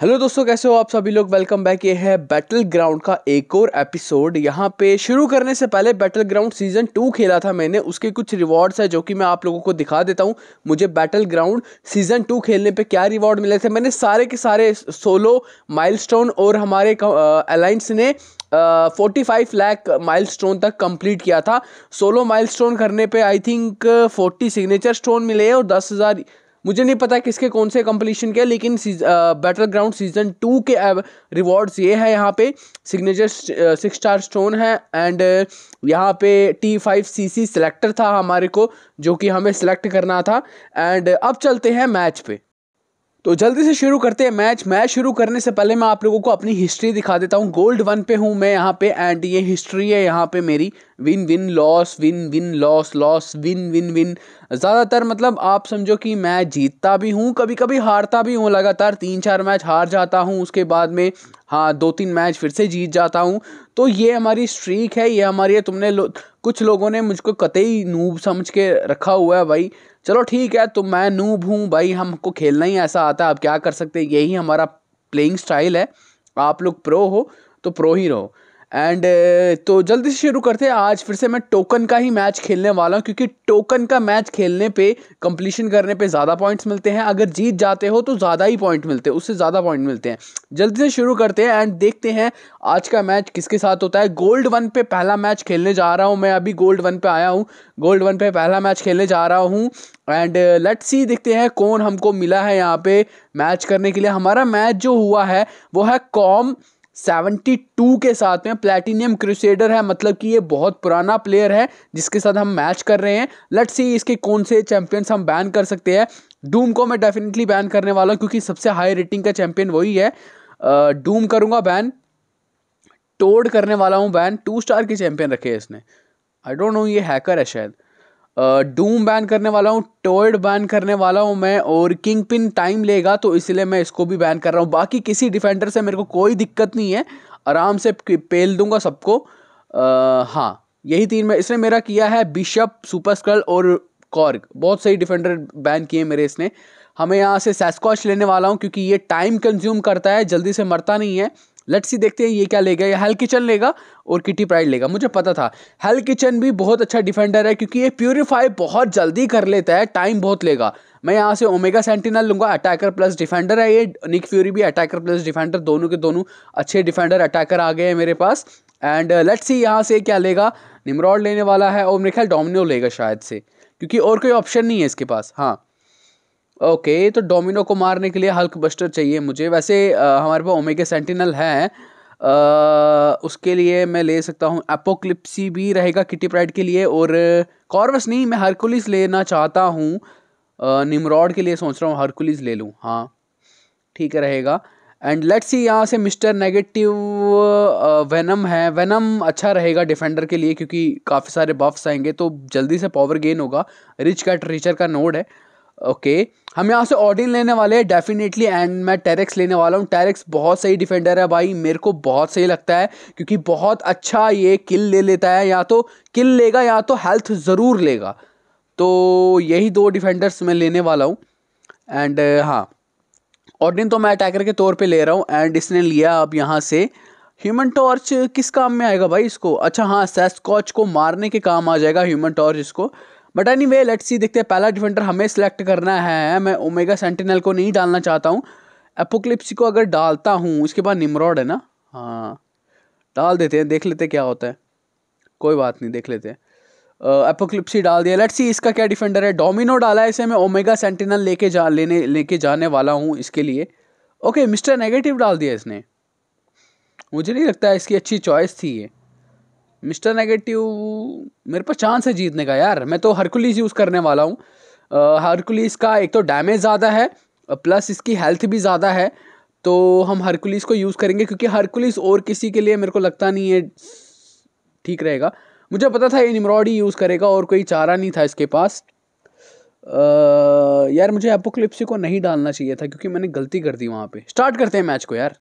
hello दोस्तों कैसे हो आप सभी लोग वेलकम बैक ये है बैटल ग्राउंड का एक और एपिसोड यहाँ पे शुरू करने से पहले बैटल ग्राउंड सीजन टू खेला था मैंने उसके कुछ रिवॉर्ड्स है जो कि मैं आप लोगों को दिखा देता हूँ मुझे बैटल ग्राउंड सीजन टू खेलने पे क्या रिवॉर्ड मिले थे मैंने सारे के सारे सोलो माइल और हमारे अलाइंस ने फोर्टी फाइव लैख माइल तक कंप्लीट किया था सोलो माइल करने पे I think forty signature stone मिले और दस हज़ार मुझे नहीं पता किसके कौन से कंप्लीशन के लेकिन बैटल ग्राउंड सीजन टू के रिवॉर्ड्स uh, ये है यहाँ पे सिग्नेचर सिक्स स्टार स्टोन है एंड यहाँ पे T five C C selector था हमारे को जो कि हमें सिलेक्ट करना था एंड uh, अब चलते हैं मैच पे तो जल्दी से शुरू करते हैं मैच मैच शुरू करने से पहले मैं आप लोगों को अपनी हिस्ट्री दिखा देता हूँ गोल्ड वन पे हूँ मैं यहाँ पे एंड ये हिस्ट्री है यहाँ पे मेरी win win loss win win loss loss win win win ज़्यादातर मतलब आप समझो कि मैं जीतता भी हूँ कभी कभी हारता भी हूँ लगातार तीन चार मैच हार जाता हूँ उसके बाद में हाँ दो तीन मैच फिर से जीत जाता हूँ तो ये हमारी स्ट्रीक है ये हमारी है तुमने लो, कुछ लोगों ने मुझको कतई नूब समझ के रखा हुआ है भाई चलो ठीक है तो मैं नूब हूँ भाई हमको खेलना ही ऐसा आता है आप क्या कर सकते हैं यही हमारा प्लेइंग स्टाइल है आप लोग प्रो हो तो प्रो ही रहो एंड uh, तो जल्दी से शुरू करते हैं आज फिर से मैं टोकन का ही मैच खेलने वाला हूँ क्योंकि टोकन का मैच खेलने पे कंप्लीशन करने पे ज़्यादा पॉइंट्स मिलते हैं अगर जीत जाते हो तो ज़्यादा ही पॉइंट मिलते हैं उससे ज़्यादा पॉइंट मिलते हैं जल्दी से शुरू करते हैं एंड देखते हैं आज का मैच किसके साथ होता है गोल्ड वन पे पहला मैच खेलने जा रहा हूँ मैं अभी गोल्ड वन पे आया हूँ गोल्ड वन पर पहला मैच खेलने जा रहा हूँ एंड लेट सी देखते हैं कौन हमको मिला है यहाँ पे मैच करने के लिए हमारा मैच जो हुआ है वो है कॉम सेवेंटी टू के साथ में प्लेटिनियम क्रिसेडर है मतलब कि ये बहुत पुराना प्लेयर है जिसके साथ हम मैच कर रहे हैं लेट सी इसके कौन से चैंपियंस हम बैन कर सकते हैं डूम को मैं डेफिनेटली बैन करने वाला हूँ क्योंकि सबसे हाई रेटिंग का चैंपियन वही है डूम करूँगा बैन टोड करने वाला हूँ बैन टू स्टार के चैंपियन रखे है इसने आई डोंट नो ये हैकर है शायद डूम बैन करने वाला हूँ टोयड बैन करने वाला हूँ मैं और किंग पिन टाइम लेगा तो इसलिए मैं इसको भी बैन कर रहा हूँ बाकी किसी डिफेंडर से मेरे को कोई दिक्कत नहीं है आराम से पेल दूंगा सबको हाँ यही तीन में इसने मेरा किया है बिशप सुपर स्क्रल और कॉर्ग बहुत सही डिफेंडर बैन किए मेरे इसने हमें यहाँ से सेस्कॉच लेने वाला हूँ क्योंकि ये टाइम कंज्यूम करता है जल्दी से मरता नहीं है लेट्स सी देखते हैं ये क्या लेगा ये हेल किचन लेगा और किटी प्राइड लेगा मुझे पता था हेल किचन भी बहुत अच्छा डिफेंडर है क्योंकि ये प्योरीफाई बहुत जल्दी कर लेता है टाइम बहुत लेगा मैं यहाँ से ओमेगा सेंटिनल लूँगा अटैकर प्लस डिफेंडर है ये निक फ्यूरी भी अटैकर प्लस डिफेंडर दोनों के दोनों अच्छे डिफेंडर अटैकर आ गए हैं मेरे पास एंड लेट्स सी यहाँ से क्या लेगा निमरॉड लेने वाला है और मेरे ख्याल डोमिनो लेगा शायद से क्योंकि और कोई ऑप्शन नहीं है इसके पास हाँ ओके तो डोमिनो को मारने के लिए हल्क बस्टर चाहिए मुझे वैसे आ, हमारे पास ओमेगा सेंटिनल है आ, उसके लिए मैं ले सकता हूँ एपोक्लिप्सी भी रहेगा किटी प्राइड के लिए और कॉर्वस नहीं मैं हरकुलिस लेना चाहता हूँ निमरॉड के लिए सोच रहा हूँ हरकुलिस ले लूँ हाँ ठीक रहेगा एंड लेट्स सी यहाँ से मिस्टर नेगेटिव वेनम है वेनम अच्छा रहेगा डिफेंडर के लिए क्योंकि काफ़ी सारे बफ्स आएंगे तो जल्दी से पावर गेन होगा रिच कैट रिचर का नोड है ओके हम यहाँ से ऑडिन लेने वाले हैं डेफिनेटली एंड मैं टेरेक्स लेने वाला हूँ टेरेक्स बहुत सही डिफेंडर है भाई मेरे को बहुत सही लगता है क्योंकि बहुत अच्छा ये किल ले लेता है या तो किल लेगा या तो हेल्थ ज़रूर लेगा तो यही दो डिफेंडर्स मैं लेने वाला हूँ एंड uh, हाँ ऑडिन तो मैं अटैकर के तौर पर ले रहा हूँ एंड इसने लिया अब यहाँ से ह्यूमन टॉर्च किस काम में आएगा भाई इसको अच्छा हाँ सेस्कॉच को मारने के काम आ जाएगा ह्यूमन टॉर्च इसको but anyway let's see देखते हैं पहला डिफेंडर हमें सेलेक्ट करना है मैं ओमेगा सेंटिनल को नहीं डालना चाहता हूँ एपोक्लिप्स को अगर डालता हूँ उसके बाद निमरॉड है ना हाँ डाल देते हैं देख लेते क्या होता है कोई बात नहीं देख लेते हैं एपोक्लिप्सी डाल दिया लेट्स सी इसका क्या डिफेंडर है डोमिनो डाला है इसे मैं ओमेगा सेंटिनल लेके जा लेने लेके जाने वाला हूँ इसके लिए ओके मिस्टर नेगेटिव डाल दिया इसने मुझे नहीं लगता इसकी अच्छी चॉइस थी ये मिस्टर नेगेटिव मेरे पास चांस है जीतने का यार मैं तो हरकुलिस यूज़ करने वाला हूँ हरकुलिस का एक तो डैमेज ज़्यादा है प्लस इसकी हेल्थ भी ज़्यादा है तो हम हरकुलिस को यूज़ करेंगे क्योंकि हरकुलिस और किसी के लिए मेरे को लगता नहीं है ठीक रहेगा मुझे पता था ये निमरॉड ही यूज़ करेगा और कोई चारा नहीं था इसके पास आ, यार मुझे एपोक्लिप्सी को नहीं डालना चाहिए था क्योंकि मैंने गलती कर दी वहाँ पे स्टार्ट करते हैं मैच को यार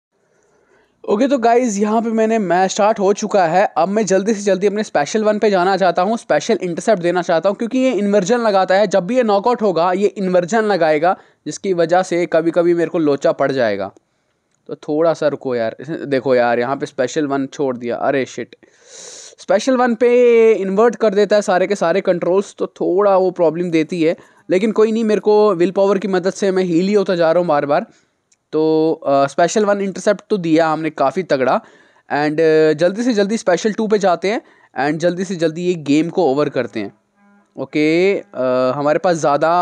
ओके तो गाइज़ यहाँ पे मैंने मैच स्टार्ट हो चुका है अब मैं जल्दी से जल्दी अपने स्पेशल वन पे जाना चाहता हूँ स्पेशल इंटरसेप्ट देना चाहता हूँ क्योंकि ये इन्वर्जन लगाता है जब भी ये नॉकआउट होगा ये इन्वर्जन लगाएगा जिसकी वजह से कभी कभी मेरे को लोचा पड़ जाएगा तो थोड़ा सा रुको यार देखो यार यहाँ पर स्पेशल वन छोड़ दिया अरे शिट स्पेशल वन पे इन्वर्ट कर देता है सारे के सारे कंट्रोल्स तो थोड़ा वो प्रॉब्लम देती है लेकिन कोई नहीं मेरे को विल पावर की मदद से मैं हील ही होता जा रहा हूँ बार बार तो स्पेशल वन इंटरसेप्ट तो दिया हमने काफ़ी तगड़ा एंड जल्दी से जल्दी स्पेशल टू पे जाते हैं एंड जल्दी से जल्दी ये गेम को ओवर करते हैं ओके हमारे पास ज़्यादा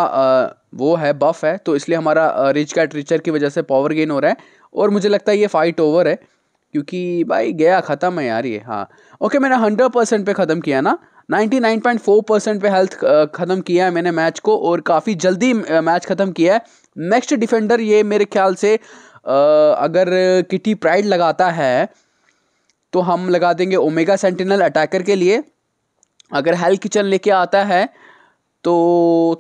वो है बफ है तो इसलिए हमारा रिच कैट रिचर की वजह से पावर गेन हो रहा है और मुझे लगता है ये फाइट ओवर है क्योंकि भाई गया ख़त्म है यार ये हाँ ओके मैंने हंड्रेड परसेंट पर ख़त्म किया ना 99.4 परसेंट पे हेल्थ ख़त्म किया है मैंने मैच को और काफ़ी जल्दी मैच ख़त्म किया है नेक्स्ट डिफेंडर ये मेरे ख्याल से अगर किटी प्राइड लगाता है तो हम लगा देंगे ओमेगा सेंटिनल अटैकर के लिए अगर हेल किचन लेके आता है तो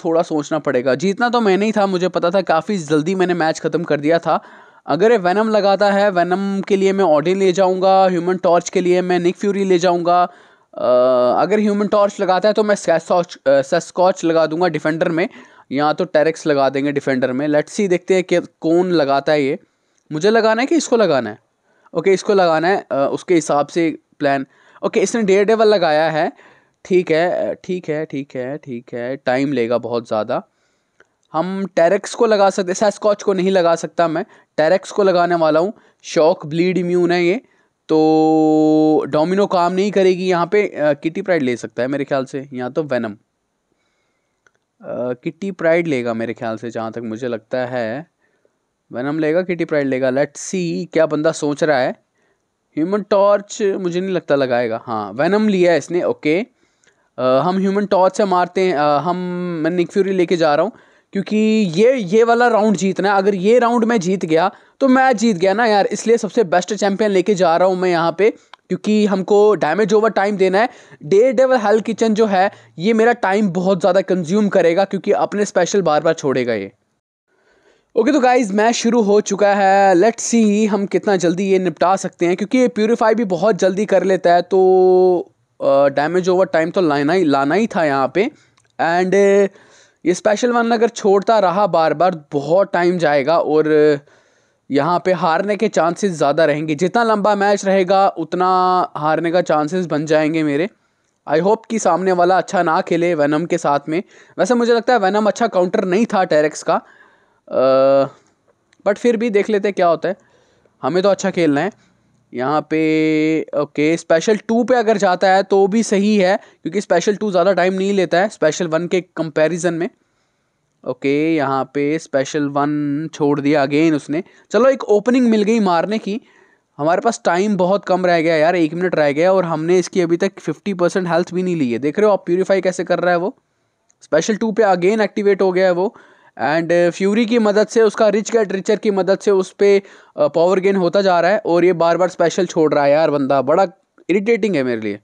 थोड़ा सोचना पड़ेगा जीतना तो मैंने ही था मुझे पता था काफ़ी जल्दी मैंने मैच ख़त्म कर दिया था अगर वैनम लगाता है वैनम के लिए मैं ऑडिन ले जाऊंगा ह्यूमन टॉर्च के लिए मैं निक फ्यूरी ले जाऊंगा अगर ह्यूमन टॉर्च लगाता है तो मैं सेस्कॉच लगा दूंगा डिफेंडर में या तो टेरेक्स लगा देंगे डिफेंडर में लेट्स सी देखते हैं कि कौन लगाता है ये मुझे लगाना है कि इसको लगाना है ओके इसको लगाना है उसके हिसाब से प्लान ओके इसने डेयर डेवल लगाया है ठीक है ठीक है ठीक है ठीक है टाइम लेगा बहुत ज़्यादा हम टेरेक्स को लगा सकते सेस्कॉच को नहीं लगा सकता मैं टेरेक्स को लगाने वाला हूँ शॉक ब्लीड इम्यून है ये तो डोमिनो काम नहीं करेगी यहाँ पे किटी प्राइड ले सकता है मेरे ख्याल से यहाँ तो वेनम किटी प्राइड लेगा मेरे ख्याल से जहाँ तक मुझे लगता है वेनम लेगा किटी प्राइड लेगा लेट सी क्या बंदा सोच रहा है ह्यूमन टॉर्च मुझे नहीं लगता लगाएगा हाँ वेनम लिया है इसने ओके आ, हम ह्यूमन टॉर्च से मारते हैं आ, हम मैं निकफ्यूरी लेके जा रहा हूँ क्योंकि ये ये वाला राउंड जीतना है अगर ये राउंड मैं जीत गया तो मैच जीत गया ना यार इसलिए सबसे बेस्ट चैंपियन लेके जा रहा हूँ मैं यहाँ पे क्योंकि हमको डैमेज ओवर टाइम देना है डे डेवल हेल किचन जो है ये मेरा टाइम बहुत ज़्यादा कंज्यूम करेगा क्योंकि अपने स्पेशल बार बार छोड़ेगा ये ओके तो गाइज मैच शुरू हो चुका है लेट्स सी हम कितना जल्दी ये निपटा सकते हैं क्योंकि ये प्योरीफाई भी बहुत जल्दी कर लेता है तो डैमेज ओवर टाइम तो लाना ही लाना ही था यहाँ पे एंड uh, ये स्पेशल वन अगर छोड़ता रहा बार बार बहुत टाइम जाएगा और यहाँ पे हारने के चांसेस ज़्यादा रहेंगे जितना लंबा मैच रहेगा उतना हारने का चांसेस बन जाएंगे मेरे आई होप कि सामने वाला अच्छा ना खेले वैनम के साथ में वैसे मुझे लगता है वैनम अच्छा काउंटर नहीं था टेरेक्स का बट फिर भी देख लेते क्या होता है हमें तो अच्छा खेलना है यहाँ पे ओके स्पेशल टू पे अगर जाता है तो भी सही है क्योंकि स्पेशल टू ज़्यादा टाइम नहीं लेता है स्पेशल वन के कंपैरिजन में ओके यहाँ पे स्पेशल वन छोड़ दिया अगेन उसने चलो एक ओपनिंग मिल गई मारने की हमारे पास टाइम बहुत कम रह गया यार एक मिनट रह गया और हमने इसकी अभी तक फिफ्टी परसेंट हेल्थ भी नहीं ली है देख रहे हो आप प्योरीफाई कैसे कर रहा है वो स्पेशल टू पे अगेन एक्टिवेट हो गया है वो एंड फ्यूरी uh, की मदद से उसका रिच गेट रिचर की मदद से उस पर पावर गेन होता जा रहा है और ये बार बार स्पेशल छोड़ रहा है यार बंदा बड़ा इरिटेटिंग है मेरे लिए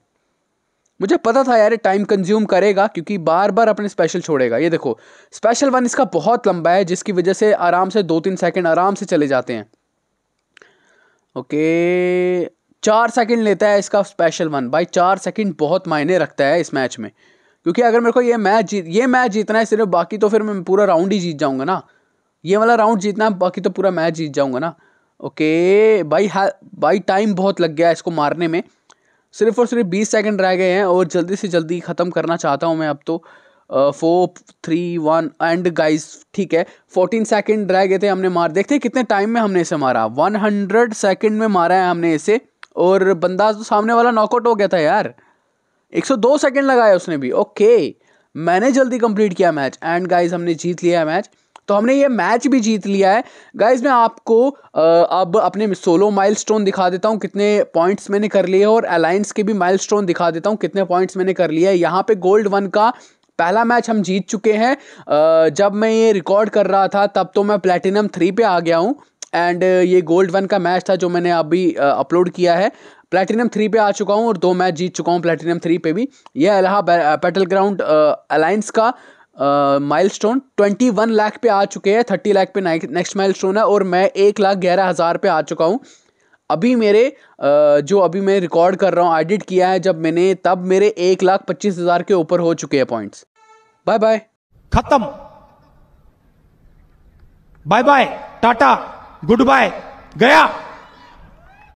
मुझे पता था यार टाइम कंज्यूम करेगा क्योंकि बार बार अपने स्पेशल छोड़ेगा ये देखो स्पेशल वन इसका बहुत लंबा है जिसकी वजह से आराम से दो तीन सेकेंड आराम से चले जाते हैं ओके चार सेकेंड लेता है इसका स्पेशल वन भाई चार सेकेंड बहुत मायने रखता है इस मैच में क्योंकि अगर मेरे को ये मैच जीत ये मैच जीतना है सिर्फ बाकी तो फिर मैं पूरा राउंड ही जीत जाऊँगा ना ये वाला राउंड जीतना है बाकी तो पूरा मैच जीत जाऊँगा ना ओके भाई हा भाई टाइम बहुत लग गया इसको मारने में सिर्फ और सिर्फ बीस सेकेंड रह गए हैं और जल्दी से जल्दी ख़त्म करना चाहता हूँ मैं अब तो four three one and guys ठीक है फोर्टीन सेकेंड रह गए थे हमने मार देखते हैं कितने टाइम में हमने इसे मारा वन हंड्रेड सेकेंड में मारा है हमने इसे और बंदा तो सामने वाला नॉकआउट हो गया था यार 102 सेकंड लगाया उसने भी ओके मैंने जल्दी कंप्लीट किया मैच एंड गाइस हमने जीत लिया मैच तो हमने ये मैच भी जीत लिया है गाइज मैं आपको अब अपने सोलो माइलस्टोन दिखा देता हूँ कितने पॉइंट्स मैंने कर लिए और अलायंस के भी माइलस्टोन दिखा देता हूँ कितने पॉइंट्स मैंने कर लिए यहाँ पे गोल्ड वन का पहला मैच हम जीत चुके हैं जब मैं ये रिकॉर्ड कर रहा था तब तो मैं प्लेटिनम थ्री पे आ गया हूँ एंड ये गोल्ड वन का मैच था जो मैंने अभी अपलोड किया है प्लेटिनम थ्री पे आ चुका हूँ और दो मैच जीत चुका हूँ प्लेटिनम थ्री पे भी यह अलहा पेटल ग्राउंड अलायंस का milestone twenty one lakh पे आ चुके हैं थर्टी लाख पे नेक्स्ट स्टोन है और मैं एक लाख ग्यारह हज़ार पे आ चुका हूँ अभी मेरे जो अभी मैं रिकॉर्ड कर रहा हूँ एडिट किया है जब मैंने तब मेरे एक लाख पच्चीस हज़ार के ऊपर हो चुके हैं पॉइंट्स बाय बाय खत्म bye bye tata good bye गया